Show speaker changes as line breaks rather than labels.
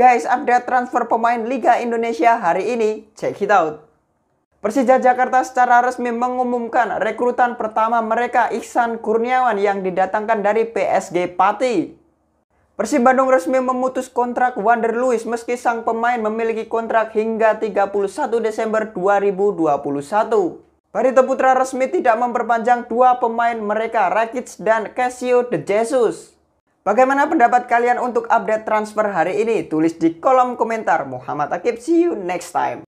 Guys, update transfer pemain Liga Indonesia hari ini. Check it out. Persija Jakarta secara resmi mengumumkan rekrutan pertama mereka Ihsan Kurniawan yang didatangkan dari PSG Pati. Persib Bandung resmi memutus kontrak Wander Luis meski sang pemain memiliki kontrak hingga 31 Desember 2021. Barito Putra resmi tidak memperpanjang dua pemain mereka Rakits dan Casio De Jesus. Bagaimana pendapat kalian untuk update transfer hari ini? Tulis di kolom komentar. Muhammad Akib, see you next time.